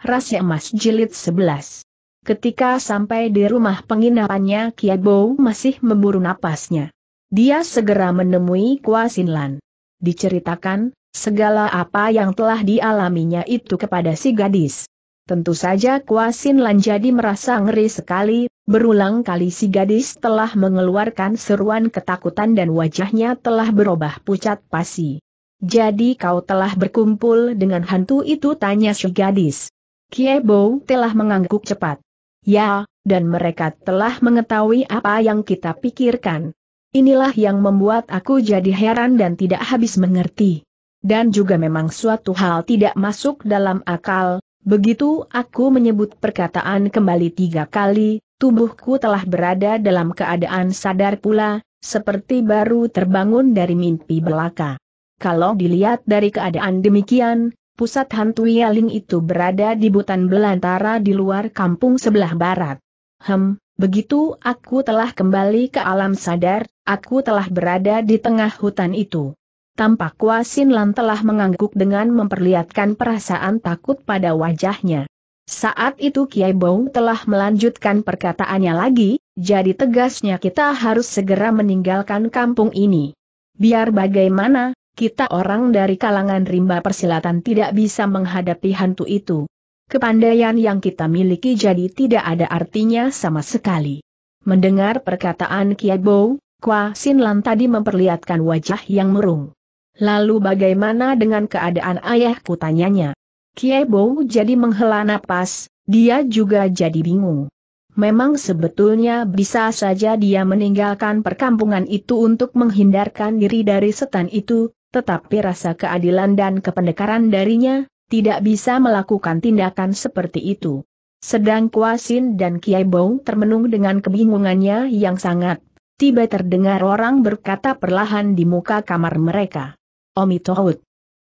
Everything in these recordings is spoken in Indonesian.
Rahasia Emas Jilid 11. Ketika sampai di rumah penginapannya Kiabo masih memburu napasnya. Dia segera menemui Kuasinlan. Diceritakan, segala apa yang telah dialaminya itu kepada si gadis. Tentu saja Kuasinlan jadi merasa ngeri sekali, berulang kali si gadis telah mengeluarkan seruan ketakutan dan wajahnya telah berubah pucat pasi. Jadi kau telah berkumpul dengan hantu itu tanya si gadis. Kiebo telah mengangguk cepat. Ya, dan mereka telah mengetahui apa yang kita pikirkan. Inilah yang membuat aku jadi heran dan tidak habis mengerti. Dan juga memang suatu hal tidak masuk dalam akal, begitu aku menyebut perkataan kembali tiga kali, tubuhku telah berada dalam keadaan sadar pula, seperti baru terbangun dari mimpi belaka. Kalau dilihat dari keadaan demikian, pusat hantu Yaling itu berada di Butan Belantara di luar kampung sebelah barat. Hem, begitu aku telah kembali ke alam sadar, aku telah berada di tengah hutan itu. Tampak Wasin telah mengangguk dengan memperlihatkan perasaan takut pada wajahnya. Saat itu Kiai Bong telah melanjutkan perkataannya lagi, jadi tegasnya kita harus segera meninggalkan kampung ini. Biar bagaimana, kita orang dari kalangan rimba persilatan tidak bisa menghadapi hantu itu. Kepandaian yang kita miliki jadi tidak ada artinya sama sekali. Mendengar perkataan Kiebo, Kwa Sinlan tadi memperlihatkan wajah yang merung. Lalu bagaimana dengan keadaan ayahku tanyanya? Kiebo jadi menghela napas, dia juga jadi bingung. Memang sebetulnya bisa saja dia meninggalkan perkampungan itu untuk menghindarkan diri dari setan itu, tetapi rasa keadilan dan kependekaran darinya, tidak bisa melakukan tindakan seperti itu. Sedang Kuasin dan Kiai Bong termenung dengan kebingungannya yang sangat. Tiba terdengar orang berkata perlahan di muka kamar mereka. Omi Tohut.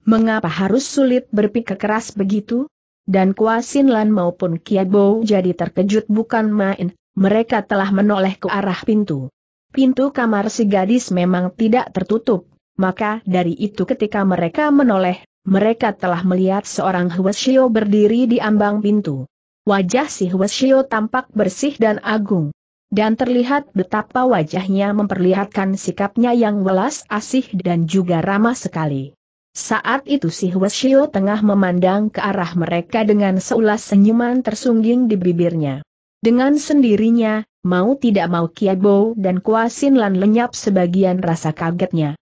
Mengapa harus sulit berpikir keras begitu? Dan Kuasin Lan maupun Kiai Bong jadi terkejut bukan main, mereka telah menoleh ke arah pintu. Pintu kamar si gadis memang tidak tertutup, maka dari itu ketika mereka menoleh, mereka telah melihat seorang Huashio berdiri di ambang pintu. Wajah si Huashio tampak bersih dan agung. Dan terlihat betapa wajahnya memperlihatkan sikapnya yang welas asih dan juga ramah sekali. Saat itu si Huashio tengah memandang ke arah mereka dengan seulas senyuman tersungging di bibirnya. Dengan sendirinya, mau tidak mau Kiabo dan Kuasinlan lenyap sebagian rasa kagetnya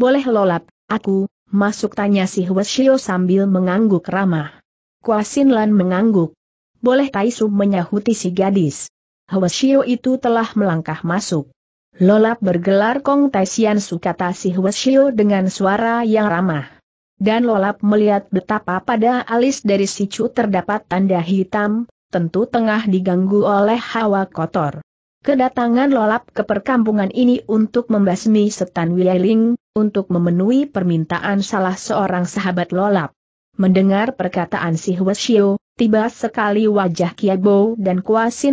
boleh lolap, aku, masuk tanya si Hwasyo sambil mengangguk ramah. Kuasin mengangguk. Boleh Taisu menyahuti si gadis. Hwasyo itu telah melangkah masuk. Lolap bergelar Kong Taisian Su kata si Hwasyo dengan suara yang ramah. Dan Lolap melihat betapa pada alis dari si Chu terdapat tanda hitam, tentu tengah diganggu oleh hawa kotor. Kedatangan Lolap ke perkampungan ini untuk membasmi setan Wililing untuk memenuhi permintaan salah seorang sahabat lolap. Mendengar perkataan si Huesio, tiba sekali wajah Kiabo dan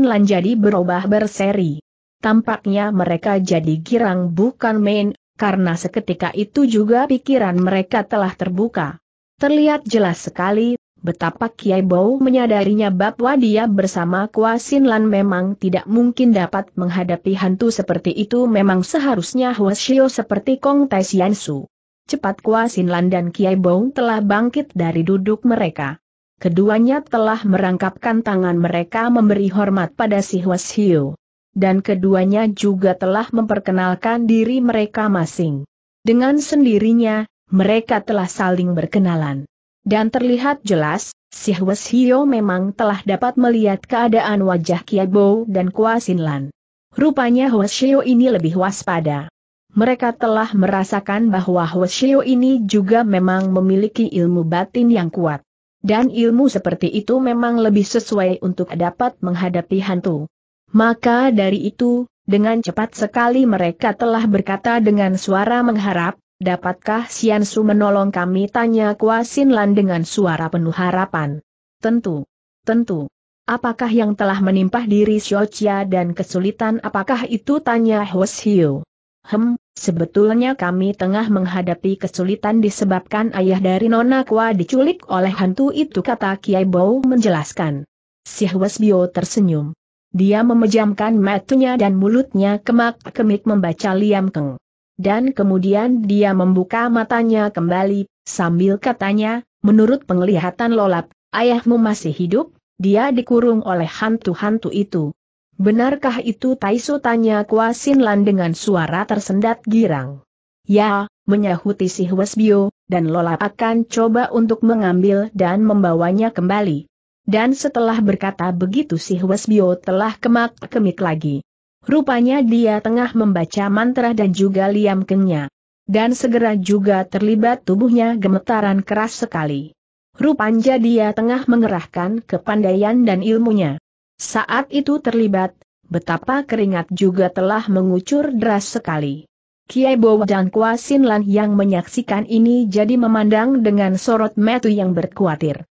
Lan jadi berubah berseri. Tampaknya mereka jadi girang bukan main, karena seketika itu juga pikiran mereka telah terbuka. Terlihat jelas sekali betapa Kiai Bau menyadarinya bahwa dia bersama Kuasin Lan memang tidak mungkin dapat menghadapi hantu seperti itu memang seharusnya Huashio seperti Kong Tai Su. Cepat Kuasin Lan dan Kiai Bau telah bangkit dari duduk mereka. Keduanya telah merangkapkan tangan mereka memberi hormat pada si Huashio, Dan keduanya juga telah memperkenalkan diri mereka masing. Dengan sendirinya, mereka telah saling berkenalan. Dan terlihat jelas, si Hwes Hio memang telah dapat melihat keadaan wajah Kiabo dan Kuasinlan. Rupanya Hwes Hio ini lebih waspada. Mereka telah merasakan bahwa Hwes Hio ini juga memang memiliki ilmu batin yang kuat. Dan ilmu seperti itu memang lebih sesuai untuk dapat menghadapi hantu. Maka dari itu, dengan cepat sekali mereka telah berkata dengan suara mengharap, Dapatkah Sian Su menolong kami? Tanya Kuasinlan dengan suara penuh harapan. Tentu. Tentu. Apakah yang telah menimpa diri Xiochia dan kesulitan apakah itu? Tanya Hwashiu. Hem, sebetulnya kami tengah menghadapi kesulitan disebabkan ayah dari Nona Kua diculik oleh hantu itu kata Kiai Bau menjelaskan. Si Hwasbio tersenyum. Dia memejamkan matanya dan mulutnya kemak-kemik membaca Liam Keng dan kemudian dia membuka matanya kembali, sambil katanya, menurut penglihatan Lolap, ayahmu masih hidup, dia dikurung oleh hantu-hantu itu. Benarkah itu Taiso tanya Kuasinlan dengan suara tersendat girang? Ya, menyahuti si Huasbio, dan Lolap akan coba untuk mengambil dan membawanya kembali. Dan setelah berkata begitu si Huasbio telah kemak-kemik lagi. Rupanya dia tengah membaca mantra dan juga liam kengnya. Dan segera juga terlibat tubuhnya gemetaran keras sekali. Rupanya dia tengah mengerahkan kepandaian dan ilmunya. Saat itu terlibat, betapa keringat juga telah mengucur deras sekali. Kiai Bowo dan Kuasinlan yang menyaksikan ini jadi memandang dengan sorot metu yang berkuatir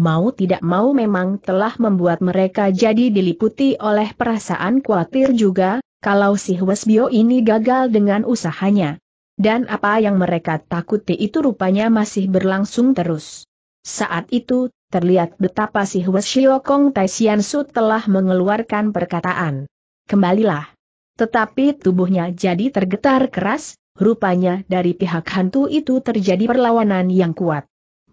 mau tidak mau memang telah membuat mereka jadi diliputi oleh perasaan khawatir juga, kalau si Huesbio ini gagal dengan usahanya. Dan apa yang mereka takuti itu rupanya masih berlangsung terus. Saat itu, terlihat betapa si Huesbio Kong Taishian Su telah mengeluarkan perkataan. Kembalilah. Tetapi tubuhnya jadi tergetar keras, rupanya dari pihak hantu itu terjadi perlawanan yang kuat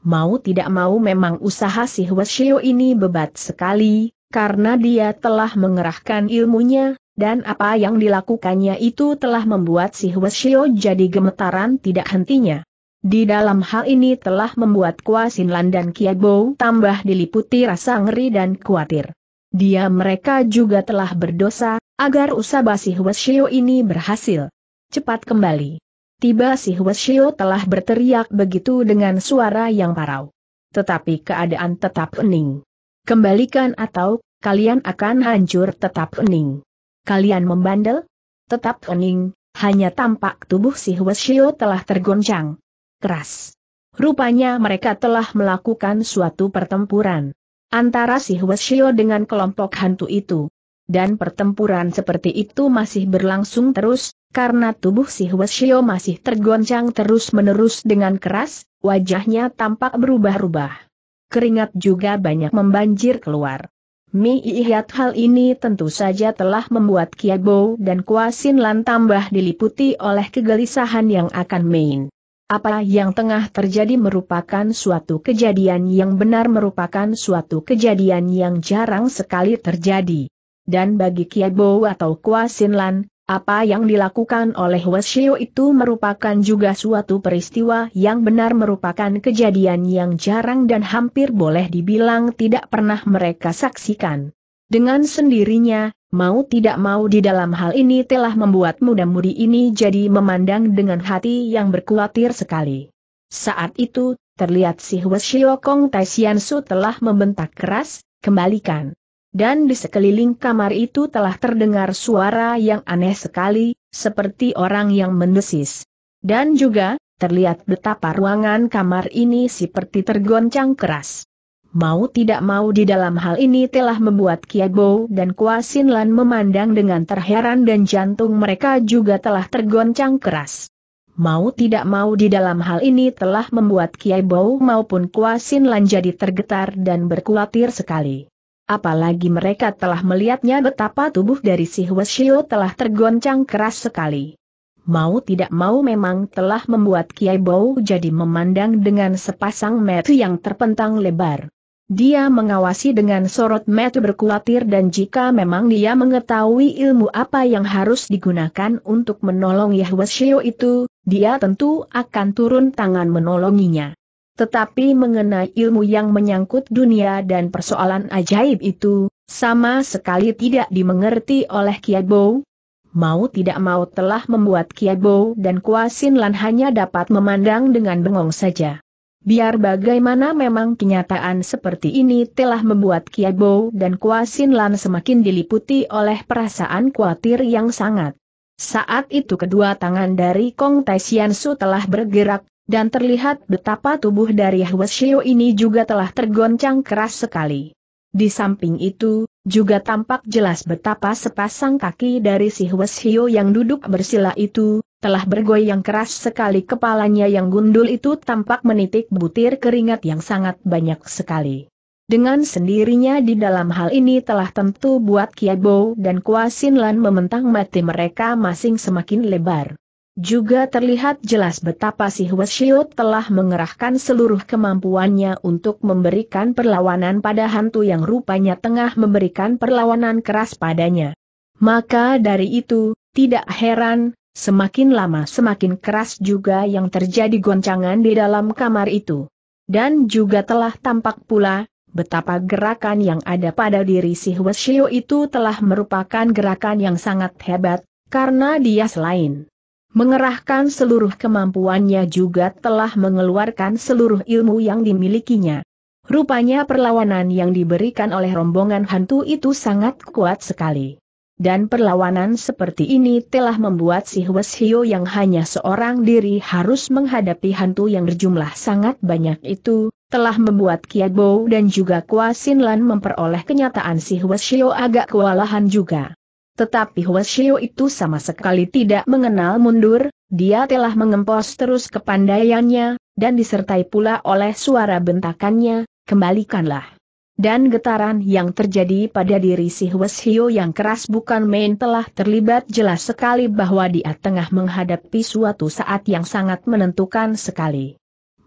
mau tidak mau memang usaha si Hwasyo ini bebat sekali, karena dia telah mengerahkan ilmunya, dan apa yang dilakukannya itu telah membuat si Hwasyo jadi gemetaran tidak hentinya. Di dalam hal ini telah membuat Kuasinlan dan Kiabo tambah diliputi rasa ngeri dan khawatir. Dia mereka juga telah berdosa, agar usaha si Hwasyo ini berhasil. Cepat kembali. Tiba si Huashio telah berteriak begitu dengan suara yang parau. Tetapi keadaan tetap ening. Kembalikan atau, kalian akan hancur tetap ening. Kalian membandel? Tetap ening. hanya tampak tubuh si Huashio telah tergoncang. Keras. Rupanya mereka telah melakukan suatu pertempuran. Antara si Huashio dengan kelompok hantu itu. Dan pertempuran seperti itu masih berlangsung terus, karena tubuh si Huesio masih tergoncang terus-menerus dengan keras, wajahnya tampak berubah-ubah. Keringat juga banyak membanjir keluar. Mi Ihat hal ini tentu saja telah membuat Kiabo dan Kuasin Lan tambah diliputi oleh kegelisahan yang akan main. Apa yang tengah terjadi merupakan suatu kejadian yang benar merupakan suatu kejadian yang jarang sekali terjadi. Dan bagi Kiabo atau Kuasin Lan, apa yang dilakukan oleh Wesio itu merupakan juga suatu peristiwa yang benar merupakan kejadian yang jarang dan hampir boleh dibilang tidak pernah mereka saksikan. Dengan sendirinya, mau tidak mau di dalam hal ini telah membuat muda-mudi ini jadi memandang dengan hati yang berkuatir sekali. Saat itu, terlihat si Wesio Kong Taisian Su telah membentak keras, kembalikan dan di sekeliling kamar itu telah terdengar suara yang aneh sekali, seperti orang yang mendesis. Dan juga, terlihat betapa ruangan kamar ini seperti tergoncang keras. Mau tidak mau di dalam hal ini telah membuat Kiabo dan Kuasinlan memandang dengan terheran dan jantung mereka juga telah tergoncang keras. Mau tidak mau di dalam hal ini telah membuat Kiabo maupun Kuasinlan jadi tergetar dan berkulatir sekali. Apalagi mereka telah melihatnya betapa tubuh dari si Hueshio telah tergoncang keras sekali. Mau tidak mau memang telah membuat Kiai Bau jadi memandang dengan sepasang metu yang terpentang lebar. Dia mengawasi dengan sorot metu berkuatir dan jika memang dia mengetahui ilmu apa yang harus digunakan untuk menolong Yahweh Shio itu, dia tentu akan turun tangan menolonginya. Tetapi mengenai ilmu yang menyangkut dunia dan persoalan ajaib itu, sama sekali tidak dimengerti oleh Kiabo. Mau tidak mau telah membuat Kiabo dan Kuasin Lan hanya dapat memandang dengan bengong saja. Biar bagaimana memang kenyataan seperti ini telah membuat Kiabo dan Kuasin Lan semakin diliputi oleh perasaan khawatir yang sangat. Saat itu kedua tangan dari Kong Taishian Su telah bergerak, dan terlihat betapa tubuh dari Hweshio ini juga telah tergoncang keras sekali. Di samping itu, juga tampak jelas betapa sepasang kaki dari si Hweshio yang duduk bersila itu, telah bergoyang keras sekali kepalanya yang gundul itu tampak menitik butir keringat yang sangat banyak sekali. Dengan sendirinya di dalam hal ini telah tentu buat Kiabo dan Kuasinlan mementang mati mereka masing semakin lebar. Juga terlihat jelas betapa si Hwasyo telah mengerahkan seluruh kemampuannya untuk memberikan perlawanan pada hantu yang rupanya tengah memberikan perlawanan keras padanya. Maka dari itu, tidak heran, semakin lama semakin keras juga yang terjadi goncangan di dalam kamar itu. Dan juga telah tampak pula, betapa gerakan yang ada pada diri si Hwasyo itu telah merupakan gerakan yang sangat hebat, karena dia selain Mengerahkan seluruh kemampuannya juga telah mengeluarkan seluruh ilmu yang dimilikinya. Rupanya perlawanan yang diberikan oleh rombongan hantu itu sangat kuat sekali. Dan perlawanan seperti ini telah membuat si Hwes Hio yang hanya seorang diri harus menghadapi hantu yang berjumlah sangat banyak itu, telah membuat Kiat Bow dan juga Kwa Sin Lan memperoleh kenyataan si Hwes Hio agak kewalahan juga. Tetapi Huashio itu sama sekali tidak mengenal mundur, dia telah mengempos terus kepandaiannya, dan disertai pula oleh suara bentakannya, kembalikanlah. Dan getaran yang terjadi pada diri si Huashio yang keras bukan main telah terlibat jelas sekali bahwa dia tengah menghadapi suatu saat yang sangat menentukan sekali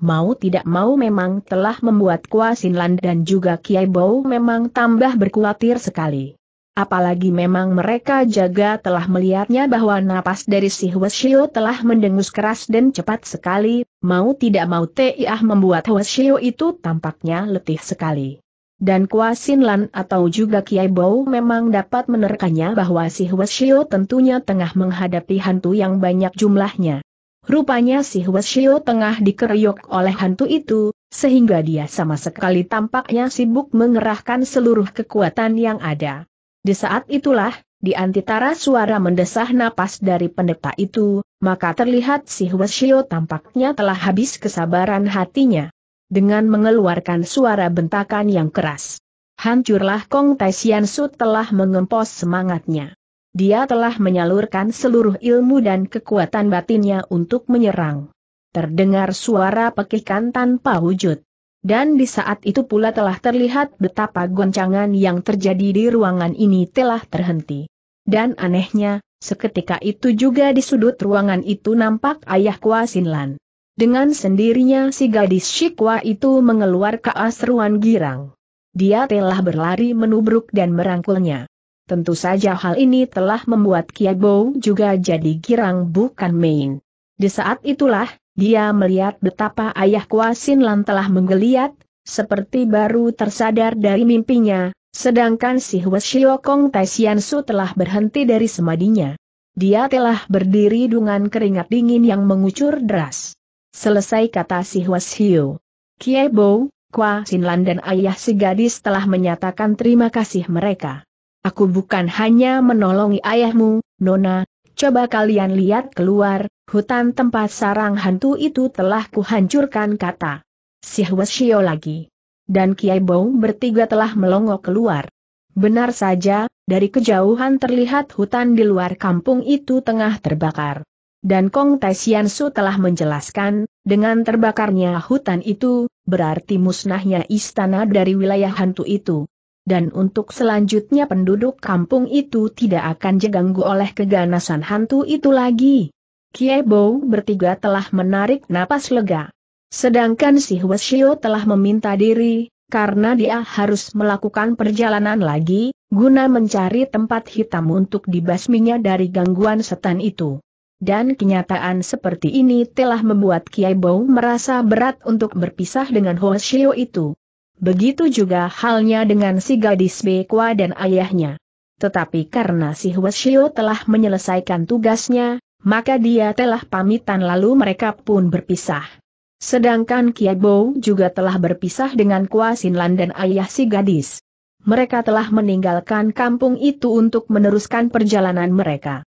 mau tidak mau memang telah membuat Kuasinlan dan juga Kiai Bau memang tambah berkuatir sekali. Apalagi memang mereka jaga telah melihatnya bahwa napas dari si Huashio telah mendengus keras dan cepat sekali, mau tidak mau Tiah membuat Huashio itu tampaknya letih sekali. Dan Kuasinlan atau juga Kiai Bau memang dapat menerkanya bahwa si Huashio tentunya tengah menghadapi hantu yang banyak jumlahnya. Rupanya si Huashio tengah dikeroyok oleh hantu itu, sehingga dia sama sekali tampaknya sibuk mengerahkan seluruh kekuatan yang ada. Di saat itulah, di antitara suara mendesah napas dari pendeta itu, maka terlihat si Hwasyo tampaknya telah habis kesabaran hatinya. Dengan mengeluarkan suara bentakan yang keras. Hancurlah Kong Taisyan Su telah mengempos semangatnya. Dia telah menyalurkan seluruh ilmu dan kekuatan batinnya untuk menyerang. Terdengar suara pekikan tanpa wujud. Dan di saat itu pula telah terlihat betapa goncangan yang terjadi di ruangan ini telah terhenti. Dan anehnya, seketika itu juga di sudut ruangan itu nampak ayah Kua Sinlan. Dengan sendirinya si gadis Shikwa itu mengeluarkan aseruan girang. Dia telah berlari menubruk dan merangkulnya. Tentu saja hal ini telah membuat Kiabou juga jadi girang bukan main. Di saat itulah, dia melihat betapa ayah Kuasinlan telah menggeliat, seperti baru tersadar dari mimpinya, sedangkan si Weshiokong Su telah berhenti dari semadinya. Dia telah berdiri dengan keringat dingin yang mengucur deras. Selesai kata si Washio. Kiebo, Kwa Lan dan ayah si gadis telah menyatakan terima kasih mereka. Aku bukan hanya menolongi ayahmu, Nona, Coba kalian lihat keluar, hutan tempat sarang hantu itu telah kuhancurkan kata. Si Shio lagi. Dan Kiai Bong bertiga telah melongo keluar. Benar saja, dari kejauhan terlihat hutan di luar kampung itu tengah terbakar. Dan Kong Taisian Su telah menjelaskan, dengan terbakarnya hutan itu, berarti musnahnya istana dari wilayah hantu itu dan untuk selanjutnya penduduk kampung itu tidak akan diganggu oleh keganasan hantu itu lagi. Kiebo bertiga telah menarik napas lega. Sedangkan si Hueshio telah meminta diri, karena dia harus melakukan perjalanan lagi, guna mencari tempat hitam untuk dibasminya dari gangguan setan itu. Dan kenyataan seperti ini telah membuat Kiebo merasa berat untuk berpisah dengan Hoshio itu. Begitu juga halnya dengan si gadis Bekwa dan ayahnya. Tetapi karena si Huashio telah menyelesaikan tugasnya, maka dia telah pamitan lalu mereka pun berpisah. Sedangkan Kiabo juga telah berpisah dengan Sinlan dan ayah si gadis. Mereka telah meninggalkan kampung itu untuk meneruskan perjalanan mereka.